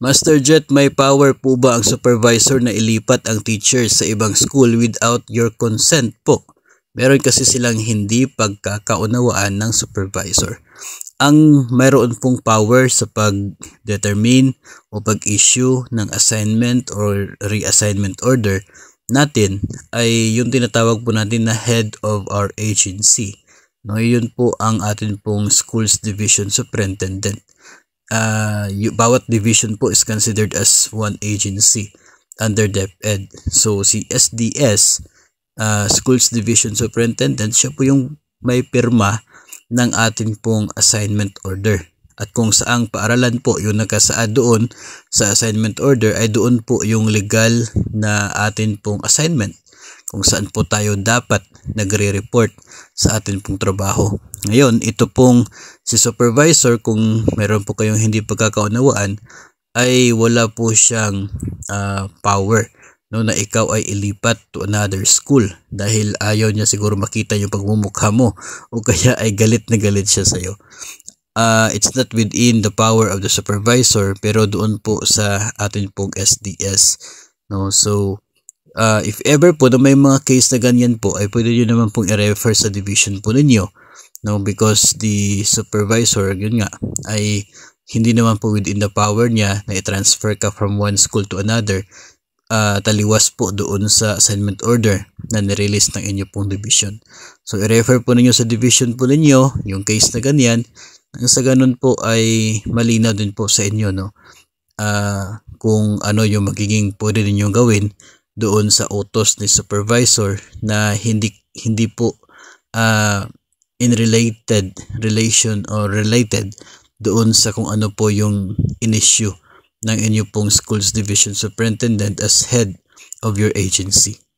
Master Jet, may power po ba ang supervisor na ilipat ang teacher sa ibang school without your consent po? Meron kasi silang hindi pagkakaunawaan ng supervisor. Ang mayroon pong power sa pag-determine o pag-issue ng assignment or reassignment order natin ay yung tinatawag po natin na head of our agency. No, yun po ang atin pong schools division superintendent uh, ah, you, bawat division po is considered as one agency under DepEd. So si SDS, uh, ah, Schools Division Superintendent, siya po yung may pirma ng atin pong assignment order. At kung saang paaralan po yung nakasaad doon sa assignment order ay doon po yung legal na atin pong assignment kung saan po tayo dapat nagre-report sa atin pong trabaho. Ngayon, ito pong si supervisor kung meron po kayong hindi pagkakaunawaan ay wala po siyang uh, power no na ikaw ay ilipat to another school dahil ayaw niya siguro makita yung pagmumukha mo o kaya ay galit na galit siya sa iyo. Uh, ah, it's not within the power of the supervisor pero doon po sa atin pong SDS no so uh, if ever po na may mga case na ganyan po, ay pwede nyo naman pong i-refer sa division po ninyo. No, because the supervisor, yun nga, ay hindi naman po within the power niya na i-transfer ka from one school to another. Uh, taliwas po doon sa assignment order na nirelease ng inyo pong division. So, i-refer po ninyo sa division po ninyo, yung case na ganyan. Sa ganun po ay malinaw din po sa inyo, no? Uh, kung ano yung magiging pwede ninyong gawin doon sa utos ni supervisor na hindi hindi po uh, in related relation or related doon sa kung ano po yung inissue ng inyo pong school's division superintendent as head of your agency.